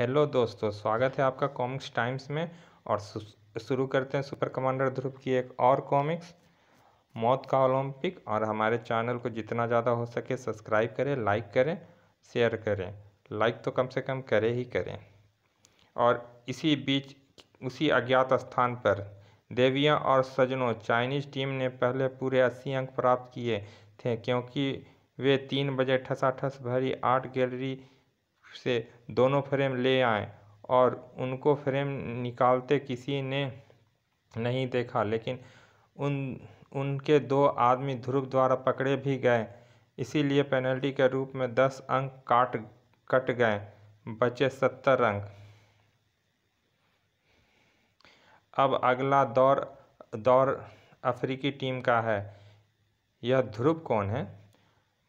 hello दोस्तों स्वागत है आपका कॉमिक्स टाइम्स में और शुरू करते हैं सुपर कमांडर ध्रुव की एक और कॉमिक्स मौत का ओलंपिक और हमारे चैनल को जितना ज़्यादा हो सके सब्सक्राइब करें लाइक करें शेयर करें लाइक तो कम से कम करें ही करें और इसी बीच उसी अज्ञात स्थान पर देवियाँ और सजनों चाइनीज़ टीम ने पहले पूरे अस्सी अंक प्राप्त किए थे क्योंकि वे तीन बजे ठसाठस भरी आर्ट गैलरी से दोनों फ्रेम ले आए और उनको फ्रेम निकालते किसी ने नहीं देखा लेकिन उन उनके दो आदमी ध्रुव द्वारा पकड़े भी गए इसीलिए पेनल्टी के रूप में दस अंक काट कट गए बचे सत्तर अंक अब अगला दौर दौर अफ्रीकी टीम का है यह ध्रुव कौन है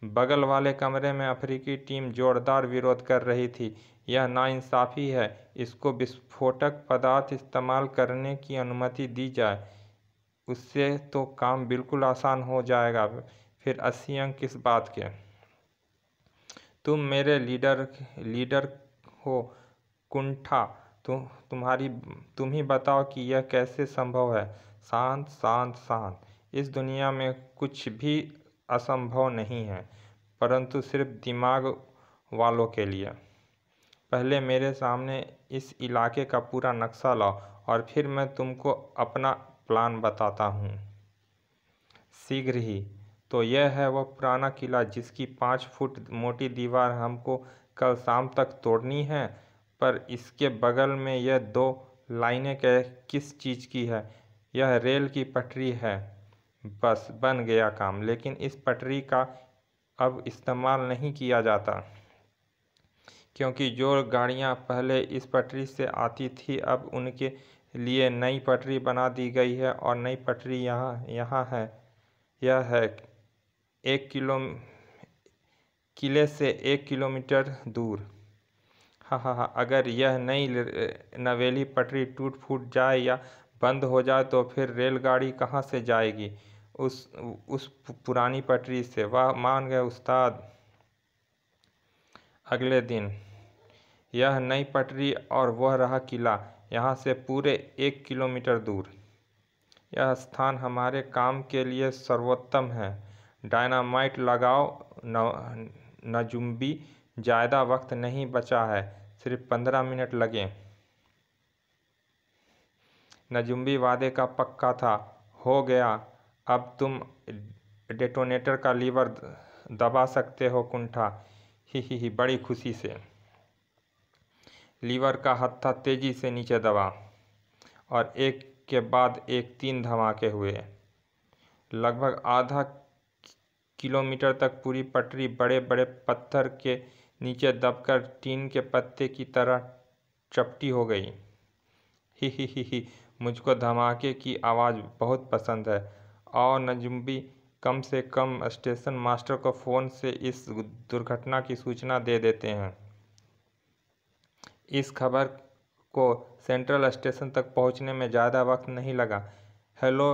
बगल वाले कमरे में अफ्रीकी टीम जोरदार विरोध कर रही थी यह नाइंसाफ़ी है इसको विस्फोटक पदार्थ इस्तेमाल करने की अनुमति दी जाए उससे तो काम बिल्कुल आसान हो जाएगा फिर अस्सी अंक किस बात के तुम मेरे लीडर लीडर हो कुंठा तु, तुम्हारी तुम ही बताओ कि यह कैसे संभव है शांत शांत शांत इस दुनिया में कुछ भी असंभव नहीं है परंतु सिर्फ दिमाग वालों के लिए पहले मेरे सामने इस इलाके का पूरा नक्शा लाओ और फिर मैं तुमको अपना प्लान बताता हूँ शीघ्र ही तो यह है वह पुराना किला जिसकी पाँच फुट मोटी दीवार हमको कल शाम तक तोड़नी है पर इसके बगल में यह दो लाइनें कह किस चीज़ की है यह रेल की पटरी है बस बन गया काम लेकिन इस पटरी का अब इस्तेमाल नहीं किया जाता क्योंकि जो गाड़ियां पहले इस पटरी से आती थी अब उनके लिए नई पटरी बना दी गई है और नई पटरी यहाँ यहाँ है यह है एक किलो किले से एक किलोमीटर दूर हाँ हाँ हाँ अगर यह नई नवेली पटरी टूट फूट जाए या बंद हो जाए तो फिर रेलगाड़ी कहाँ से जाएगी उस उस पुरानी पटरी से वह मान गए उस्ताद अगले दिन यह नई पटरी और वह रहा किला यहाँ से पूरे एक किलोमीटर दूर यह स्थान हमारे काम के लिए सर्वोत्तम है डायनामाइट लगाओ नजुम्बी ज़्यादा वक्त नहीं बचा है सिर्फ पंद्रह मिनट लगे नजुम्बी वादे का पक्का था हो गया अब तुम डेटोनेटर का लीवर दबा सकते हो कुंठा ही ही ही बड़ी खुशी से लीवर का हत्था तेज़ी से नीचे दबा और एक के बाद एक तीन धमाके हुए लगभग आधा किलोमीटर तक पूरी पटरी बड़े बड़े पत्थर के नीचे दबकर टीन के पत्ते की तरह चपटी हो गई ही ही ही ही मुझको धमाके की आवाज़ बहुत पसंद है और नजुम्बी कम से कम स्टेशन मास्टर को फ़ोन से इस दुर्घटना की सूचना दे देते हैं इस खबर को सेंट्रल स्टेशन तक पहुंचने में ज़्यादा वक्त नहीं लगा hello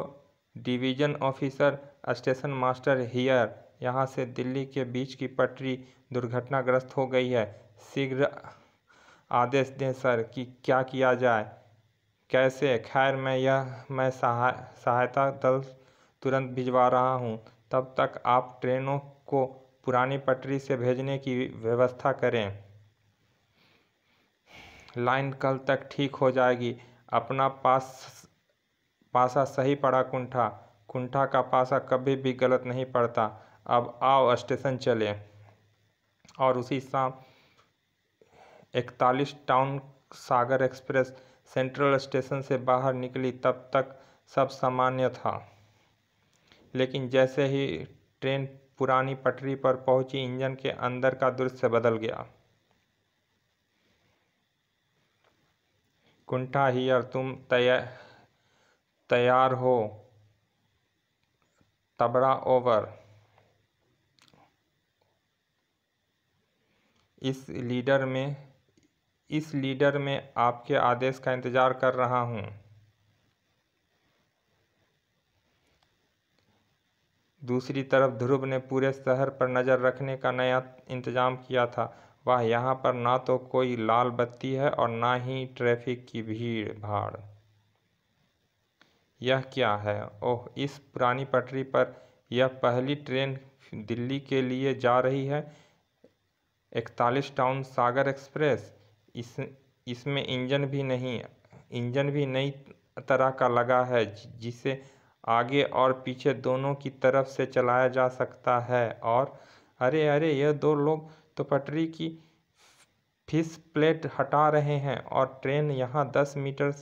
division officer station master here यहाँ से दिल्ली के बीच की पटरी दुर्घटनाग्रस्त हो गई है शीघ्र आदेश दें सर कि क्या किया जाए कैसे खैर मैं यह मैं सहायता दल तुरंत भिजवा रहा हूँ तब तक आप ट्रेनों को पुरानी पटरी से भेजने की व्यवस्था करें लाइन कल तक ठीक हो जाएगी अपना पास पासा सही पड़ा कुंठा कुंठा का पासा कभी भी गलत नहीं पड़ता अब आओ स्टेशन चले और उसी शाम इकतालीस town Sagar express central station से बाहर निकली तब तक सब सामान्य था लेकिन जैसे ही ट्रेन पुरानी पटरी पर पहुंची इंजन के अंदर का दृश्य बदल गया कुंठा हियर तुम तैयार तैयार हो तबड़ा ओवर इस लीडर में इस लीडर में आपके आदेश का इंतज़ार कर रहा हूँ दूसरी तरफ ध्रुव ने पूरे शहर पर नज़र रखने का नया इंतजाम किया था वह यहाँ पर ना तो कोई लाल बत्ती है और ना ही ट्रैफिक की भीड़ भाड़ यह क्या है ओह इस पुरानी पटरी पर यह पहली ट्रेन दिल्ली के लिए जा रही है इकतालीस टाउन सागर एक्सप्रेस इस इसमें इंजन भी नहीं इंजन भी नई तरह का लगा है जिसे आगे और पीछे दोनों की तरफ से चलाया जा सकता है और अरे अरे यह दो लोग तो पटरी की फिस प्लेट हटा रहे हैं और ट्रेन यहाँ दस मीटर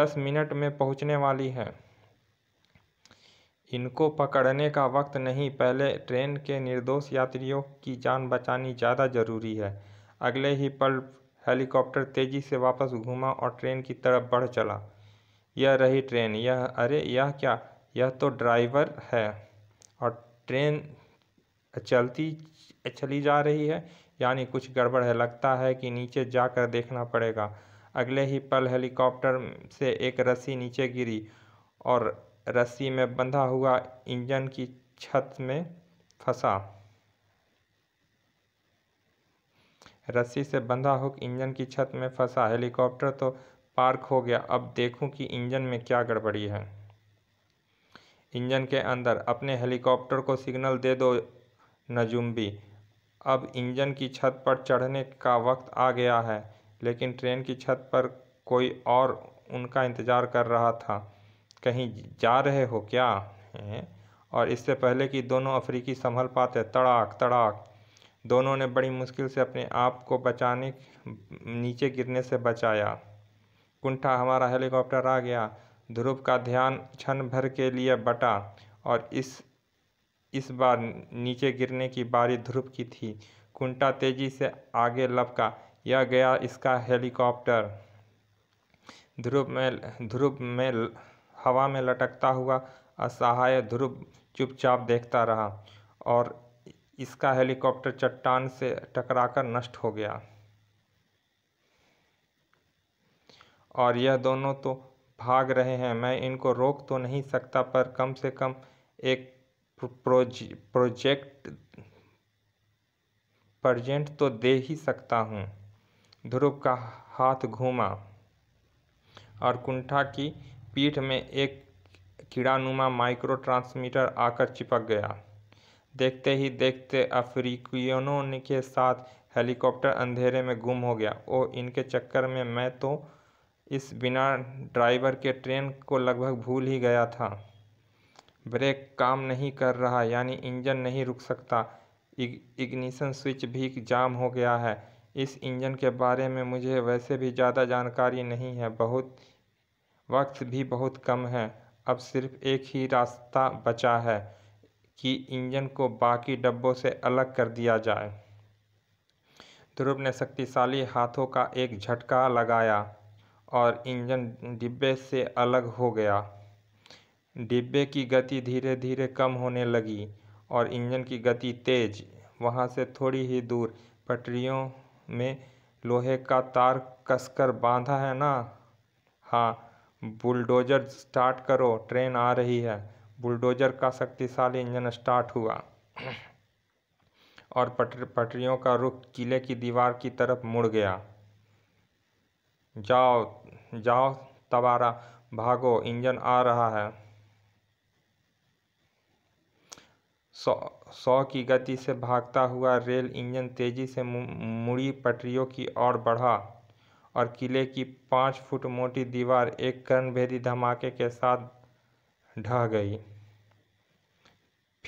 दस मिनट में पहुँचने वाली है इनको पकड़ने का वक्त नहीं पहले ट्रेन के निर्दोष यात्रियों की जान बचानी ज़्यादा ज़रूरी है अगले ही पल हेलीकॉप्टर तेज़ी से वापस घूमा और ट्रेन की तरफ बढ़ चला यह रही ट्रेन यह अरे यह क्या यह तो ड्राइवर है और ट्रेन चलती चली जा रही है यानी कुछ गड़बड़ है लगता है कि नीचे जाकर देखना पड़ेगा अगले ही पल हेलीकॉप्टर से एक रस्सी नीचे गिरी और रस्सी में बंधा हुआ इंजन की छत में फंसा रस्सी से बंधा हुक इंजन की छत में फंसा हेलीकॉप्टर तो पार्क हो गया अब देखूं कि इंजन में क्या गड़बड़ी है इंजन के अंदर अपने हेलीकॉप्टर को सिग्नल दे दो नजुम्बी अब इंजन की छत पर चढ़ने का वक्त आ गया है लेकिन ट्रेन की छत पर कोई और उनका इंतज़ार कर रहा था कहीं जा रहे हो क्या है और इससे पहले कि दोनों अफ्रीकी संभल पाते तड़ाक तड़ाक दोनों ने बड़ी मुश्किल से अपने आप को बचाने नीचे गिरने से बचाया कुंठा हमारा हेलीकॉप्टर आ गया ध्रुव का ध्यान क्षण भर के लिए बटा और इस इस बार नीचे गिरने की बारी ध्रुव की थी कुंटा तेजी से आगे लपका यह गया इसका हेलीकॉप्टर ध्रुव में ध्रुव में हवा में लटकता हुआ असहाय ध्रुव चुपचाप देखता रहा और इसका हेलीकॉप्टर चट्टान से टकराकर नष्ट हो गया और यह दोनों तो भाग रहे हैं मैं इनको रोक तो नहीं सकता पर कम से कम एक प्रोज प्रोजेक्ट प्रजेंट तो दे ही सकता हूँ ध्रुव का हाथ घूमा और कुंठा की पीठ में एक कीड़ानुमा माइक्रो ट्रांसमीटर आकर चिपक गया देखते ही देखते अफ्रीकियनों के साथ हेलीकॉप्टर अंधेरे में गुम हो गया ओ इनके चक्कर में मैं तो इस बिना ड्राइवर के ट्रेन को लगभग भूल ही गया था ब्रेक काम नहीं कर रहा यानी इंजन नहीं रुक सकता इग, इग्निशन स्विच भी जाम हो गया है इस इंजन के बारे में मुझे वैसे भी ज़्यादा जानकारी नहीं है बहुत वक्त भी बहुत कम है अब सिर्फ एक ही रास्ता बचा है कि इंजन को बाकी डब्बों से अलग कर दिया जाए ध्रुव ने शक्तिशाली हाथों का एक झटका लगाया और इंजन डिब्बे से अलग हो गया डिब्बे की गति धीरे धीरे कम होने लगी और इंजन की गति तेज वहाँ से थोड़ी ही दूर पटरियों में लोहे का तार कसकर बांधा है ना हाँ बुलडोजर स्टार्ट करो ट्रेन आ रही है बुलडोजर का शक्तिशाली इंजन स्टार्ट हुआ और पटर पटरियों का रुख किले की दीवार की तरफ मुड़ गया जाओ जाओ तबारा भागो इंजन आ रहा है सौ सौ की गति से भागता हुआ रेल इंजन तेजी से मुड़ी पटरियों की ओर बढ़ा और किले की पाँच फुट मोटी दीवार एक कर्णभेदी धमाके के साथ ढह गई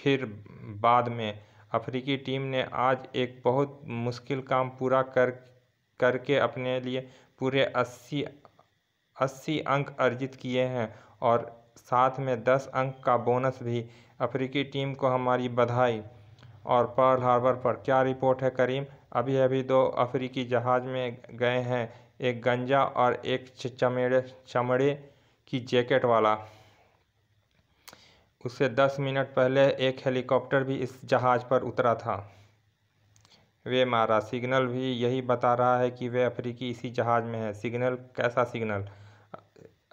फिर बाद में अफ्रीकी टीम ने आज एक बहुत मुश्किल काम पूरा कर करके अपने लिए पूरे अस्सी अस्सी अंक अर्जित किए हैं और साथ में दस अंक का बोनस भी अफ्रीकी टीम को हमारी बधाई और पर्ल हार्बर पर क्या रिपोर्ट है करीम अभी अभी दो अफ्रीकी जहाज़ में गए हैं एक गंजा और एक चमेड़े चमड़े की जैकेट वाला उससे दस मिनट पहले एक हेलीकॉप्टर भी इस जहाज़ पर उतरा था वे मारा सिग्नल भी यही बता रहा है कि वे अफ्रीकी इसी जहाज़ में है सिग्नल कैसा सिग्नल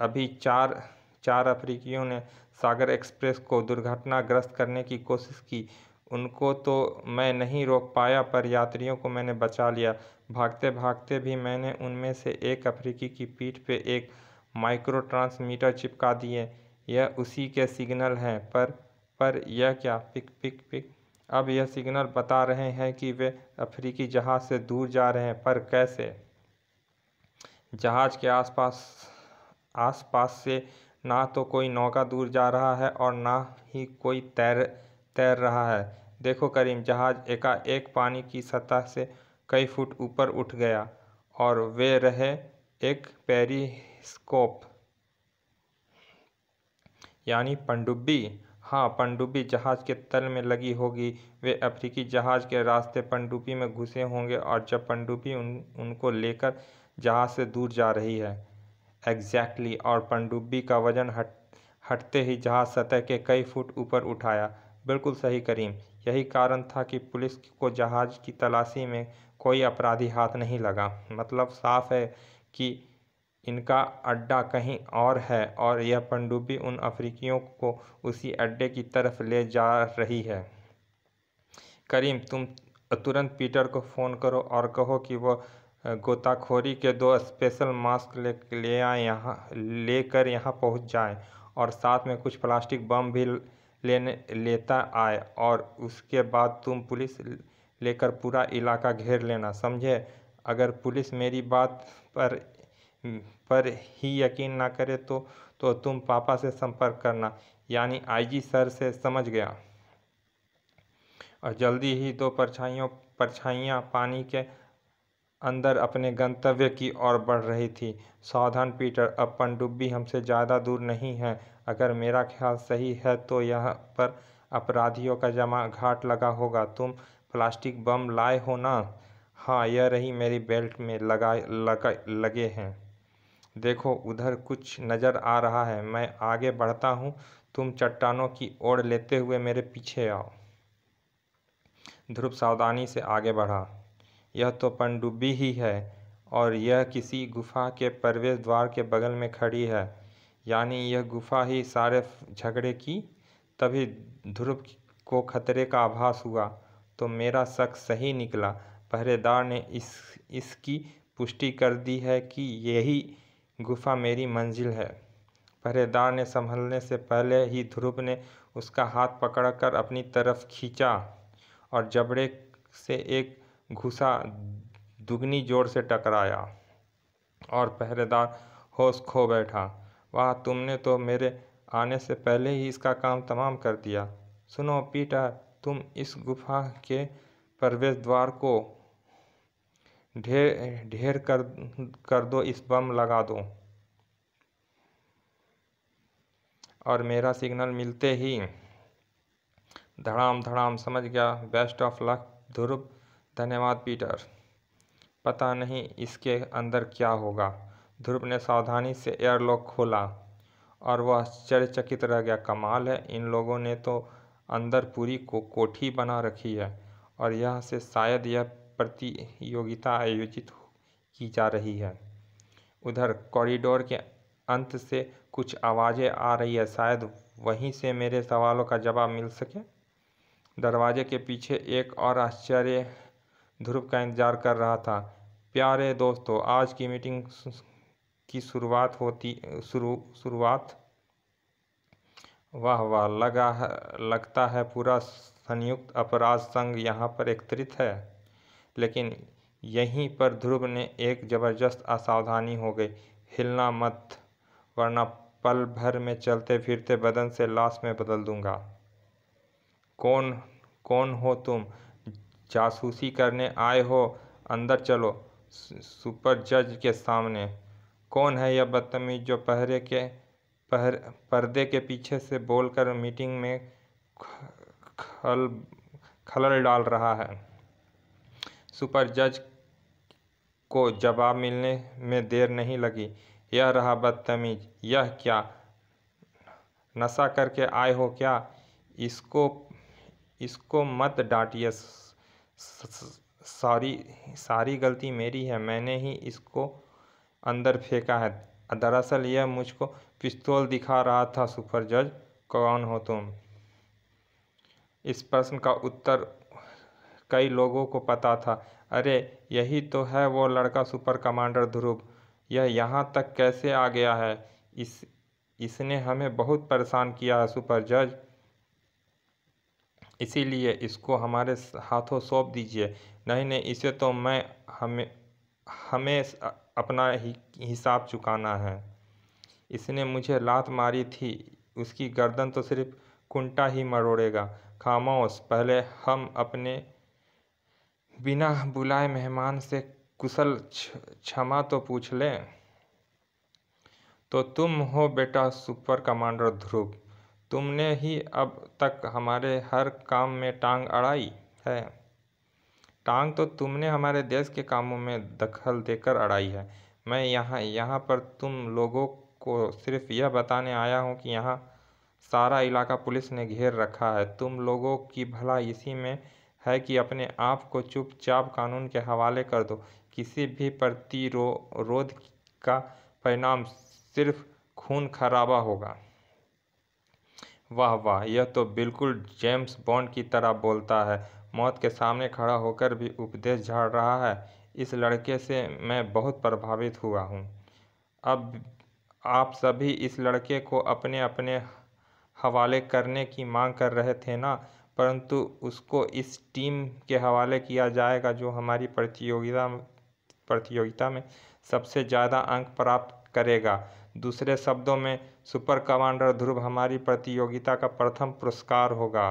अभी चार चार अफ्रीकियों ने सागर एक्सप्रेस को दुर्घटनाग्रस्त करने की कोशिश की उनको तो मैं नहीं रोक पाया पर यात्रियों को मैंने बचा लिया भागते भागते भी मैंने उनमें से एक अफ्रीकी की पीठ पे एक माइक्रो ट्रांसमीटर चिपका दिए यह उसी के सिग्नल हैं पर पर यह क्या पिक पिक पिक अब यह सिग्नल बता रहे हैं कि वे अफ्रीकी जहाज़ से दूर जा रहे हैं पर कैसे जहाज़ के आसपास आसपास से ना तो कोई नौका दूर जा रहा है और ना ही कोई तैर तैर रहा है देखो करीम जहाज एकाएक पानी की सतह से कई फुट ऊपर उठ गया और वे रहे एक पेरिस्कोप यानी पनडुब्बी हाँ पनडुब्बी जहाज़ के तल में लगी होगी वे अफ्रीकी जहाज़ के रास्ते पनडुब्बी में घुसे होंगे और जब पनडुब्बी उन उनको लेकर जहाज़ से दूर जा रही है एग्जैक्टली और पनडुब्बी का वजन हट हटते ही जहाज सतह के कई फुट ऊपर उठाया बिल्कुल सही करीम यही कारण था कि पुलिस को जहाज की तलाशी में कोई अपराधी हाथ नहीं लगा मतलब साफ है कि इनका अड्डा कहीं और है और यह पनडुब्बी उन अफ्रीकियों को उसी अड्डे की तरफ ले जा रही है करीम तुम तुरंत पीटर को फ़ोन करो और कहो कि वह गोताखोरी के दो स्पेशल मास्क ले ले आए यहाँ लेकर यहाँ पहुँच जाए और साथ में कुछ प्लास्टिक बम भी लेने लेता आए और उसके बाद तुम पुलिस लेकर पूरा इलाका घेर लेना समझे अगर पुलिस मेरी बात पर पर ही यकीन ना करे तो तो तुम पापा से संपर्क करना यानी आईजी सर से समझ गया और जल्दी ही दो परछाइयों परछाइयाँ पानी के अंदर अपने गंतव्य की ओर बढ़ रही थी सावधान पीटर अब पनडुब्बी हमसे ज़्यादा दूर नहीं है अगर मेरा ख्याल सही है तो यहाँ पर अपराधियों का जमा घाट लगा होगा तुम प्लास्टिक बम लाए हो ना हाँ यह रही मेरी बेल्ट में लगा लगा लगे हैं देखो उधर कुछ नज़र आ रहा है मैं आगे बढ़ता हूँ तुम चट्टानों की ओर लेते हुए मेरे पीछे आओ ध्रुव सावधानी से आगे बढ़ा यह तो पनडुब्बी ही है और यह किसी गुफा के प्रवेश द्वार के बगल में खड़ी है यानी यह गुफा ही सारे झगड़े की तभी ध्रुव को खतरे का आभास हुआ तो मेरा शक सही निकला पहरेदार ने इस इसकी पुष्टि कर दी है कि यही गुफा मेरी मंजिल है पहरेदार ने संभलने से पहले ही ध्रुव ने उसका हाथ पकड़कर अपनी तरफ खींचा और जबड़े से एक घुसा दुगनी जोर से टकराया और पहरेदार होश खो बैठा वाह तुमने तो मेरे आने से पहले ही इसका काम तमाम कर दिया सुनो पीटर तुम इस गुफा के प्रवेश द्वार को ढेर ढेर कर कर दो इस बम लगा दो और मेरा सिग्नल मिलते ही धड़ाम धड़ाम समझ गया बेस्ट ऑफ लक ध्रुव धन्यवाद पीटर पता नहीं इसके अंदर क्या होगा ध्रुव ने सावधानी से एयरलॉक खोला और वह आश्चर्यचकित रह गया कमाल है इन लोगों ने तो अंदर पूरी को कोठी बना रखी है और यह से शायद यह प्रतियोगिता आयोजित की जा रही है उधर कॉरिडोर के अंत से कुछ आवाज़ें आ रही है शायद वहीं से मेरे सवालों का जवाब मिल सके दरवाजे के पीछे एक और आश्चर्य ध्रुव का इंतज़ार कर रहा था प्यारे दोस्तों आज की मीटिंग की शुरुआत होती शुरू शुरुआत वाह वाह लगा है लगता है पूरा संयुक्त अपराध संघ यहाँ पर एकत्रित है लेकिन यहीं पर ध्रुव ने एक जबरदस्त असावधानी हो गई हिलना मत वरना पल भर में चलते फिरते बदन से लाश में बदल दूंगा कौन कौन हो तुम जासूसी करने आए हो अंदर चलो सुपर जज के सामने कौन है यह बदतमीज जो पहरे के पहर पर्दे के पीछे से बोलकर मीटिंग में खल खलल डाल रहा है सुपर जज को जवाब मिलने में देर नहीं लगी यह रहा बदतमीज यह क्या नशा करके आए हो क्या इसको इसको मत डांटिए सारी सारी गलती मेरी है मैंने ही इसको अंदर फेंका है दरअसल यह मुझको पिस्तौल दिखा रहा था सुपर जज कौन हो तुम इस प्रश्न का उत्तर कई लोगों को पता था अरे यही तो है वो लड़का सुपर कमांडर ध्रुव यह यहाँ तक कैसे आ गया है इस इसने हमें बहुत परेशान किया है सुपर जज इसीलिए इसको हमारे हाथों सौंप दीजिए नहीं नहीं इसे तो मैं हमें हमें अपना ही हिसाब चुकाना है इसने मुझे लात मारी थी उसकी गर्दन तो सिर्फ कुंटा ही मरोड़ेगा खामोश पहले हम अपने बिना बुलाए मेहमान से कुशल क्षमा तो पूछ लें तो तुम हो बेटा सुपर कमांडर ध्रुव तुमने ही अब तक हमारे हर काम में टांग अड़ाई है टांग तो तुमने हमारे देश के कामों में दखल देकर अड़ाई है मैं यहाँ यहाँ पर तुम लोगों को सिर्फ यह बताने आया हूँ कि यहाँ सारा इलाका पुलिस ने घेर रखा है तुम लोगों की भला इसी में है कि अपने आप को चुपचाप कानून के हवाले कर दो किसी भी प्रतिरोध का परिणाम सिर्फ खून खराबा होगा वाह वाह यह तो बिल्कुल जेम्स बॉन्ड की तरह बोलता है मौत के सामने खड़ा होकर भी उपदेश झाड़ रहा है इस लड़के से मैं बहुत प्रभावित हुआ हूँ अब आप सभी इस लड़के को अपने अपने हवाले करने की मांग कर रहे थे ना परंतु उसको इस टीम के हवाले किया जाएगा जो हमारी प्रतियोगिता प्रतियोगिता में सबसे ज़्यादा अंक प्राप्त करेगा दूसरे शब्दों में सुपर कमांडर ध्रुव हमारी प्रतियोगिता का प्रथम पुरस्कार होगा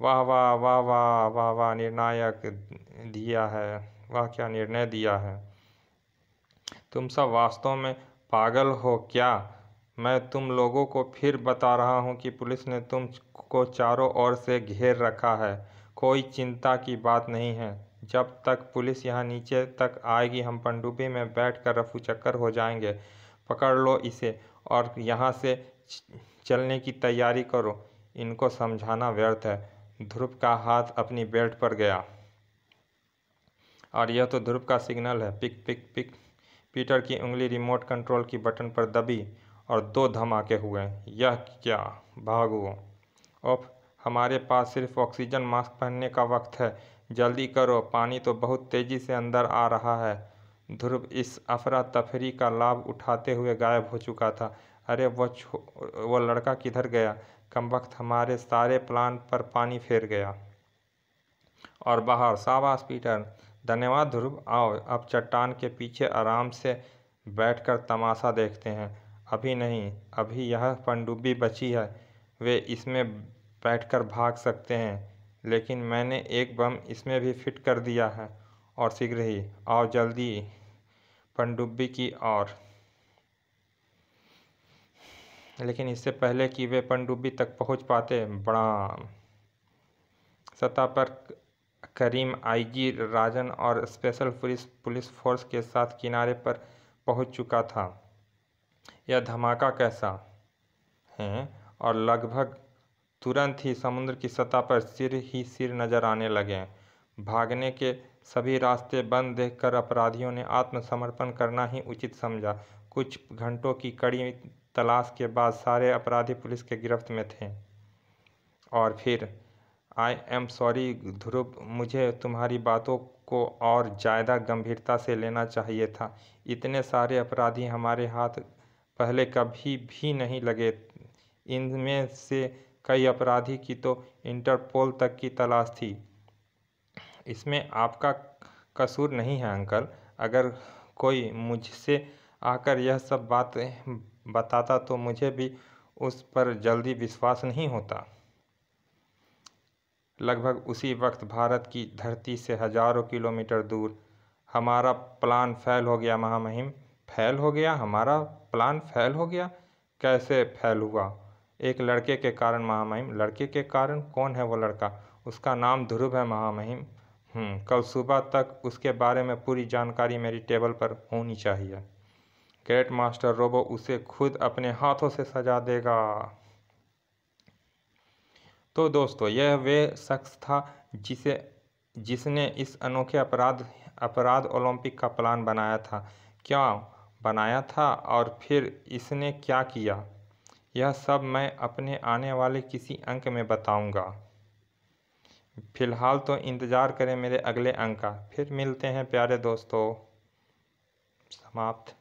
वाह वाह वाह वाह वाह वाह निर्णायक दिया है वाह क्या निर्णय दिया है तुम सब वास्तव में पागल हो क्या मैं तुम लोगों को फिर बता रहा हूँ कि पुलिस ने तुम को चारों ओर से घेर रखा है कोई चिंता की बात नहीं है जब तक पुलिस यहाँ नीचे तक आएगी हम पनडुब्बी में बैठ कर रफू चक्कर हो जाएंगे पकड़ लो इसे और यहाँ से चलने की तैयारी करो इनको समझाना व्यर्थ है ध्रुव का हाथ अपनी बेल्ट पर गया और यह तो ध्रुव का सिग्नल है पिक पिक पिक पीटर की उंगली रिमोट कंट्रोल की बटन पर दबी और दो धमाके हुए यह क्या भागो ओफ हमारे पास सिर्फ ऑक्सीजन मास्क पहनने का वक्त है जल्दी करो पानी तो बहुत तेज़ी से अंदर आ रहा है ध्रुव इस अफरा तफरी का लाभ उठाते हुए गायब हो चुका था अरे वह वो लड़का किधर गया कम वक्त हमारे सारे प्लान पर पानी फेर गया और बाहर साबास पीटर धन्यवाद ध्रुव आओ अब चट्टान के पीछे आराम से बैठकर तमाशा देखते हैं अभी नहीं अभी यह पनडुब्बी बची है वे इसमें बैठकर भाग सकते हैं लेकिन मैंने एक बम इसमें भी फिट कर दिया है और शीघ्र ही आओ जल्दी पनडुब्बी की ओर लेकिन इससे पहले कि वे पनडुब्बी तक पहुंच पाते बड़ा सतह पर करीम आईजी राजन और स्पेशल पुलिस पुलिस फोर्स के साथ किनारे पर पहुंच चुका था यह धमाका कैसा है और लगभग तुरंत ही समुद्र की सतह पर सिर ही सिर नज़र आने लगे भागने के सभी रास्ते बंद देखकर अपराधियों ने आत्मसमर्पण करना ही उचित समझा कुछ घंटों की कड़ी तलाश के बाद सारे अपराधी पुलिस के गिरफ्त में थे और फिर आई एम सॉरी ध्रुव मुझे तुम्हारी बातों को और ज़्यादा गंभीरता से लेना चाहिए था इतने सारे अपराधी हमारे हाथ पहले कभी भी नहीं लगे इनमें से कई अपराधी की तो इंटरपोल तक की तलाश थी इसमें आपका कसूर नहीं है अंकल अगर कोई मुझसे आकर यह सब बात बताता तो मुझे भी उस पर जल्दी विश्वास नहीं होता लगभग उसी वक्त भारत की धरती से हजारों किलोमीटर दूर हमारा प्लान फैल हो गया महामहिम फैल हो गया हमारा प्लान फैल हो गया कैसे फैल हुआ एक लड़के के कारण महामहिम लड़के के कारण कौन है वो लड़का उसका नाम ध्रुव है महामहिम हम्म, कल सुबह तक उसके बारे में पूरी जानकारी मेरी टेबल पर होनी चाहिए ग्रेट मास्टर रोबो उसे खुद अपने हाथों से सजा देगा तो दोस्तों यह वे शख्स था जिसे जिसने इस अनोखे अपराध अपराध ओलंपिक का प्लान बनाया था क्या बनाया था और फिर इसने क्या किया यह सब मैं अपने आने वाले किसी अंक में बताऊंगा फ़िलहाल तो इंतज़ार करें मेरे अगले अंक का फिर मिलते हैं प्यारे दोस्तों समाप्त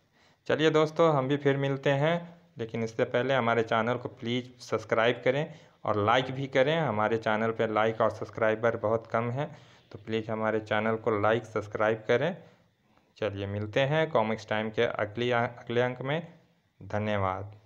चलिए दोस्तों हम भी फिर मिलते हैं लेकिन इससे पहले हमारे चैनल को प्लीज़ सब्सक्राइब करें और लाइक भी करें हमारे चैनल पर लाइक और सब्सक्राइबर बहुत कम है तो प्लीज़ हमारे चैनल को लाइक सब्सक्राइब करें चलिए मिलते हैं कॉमिक्स टाइम के अगली अगले अंक में धन्यवाद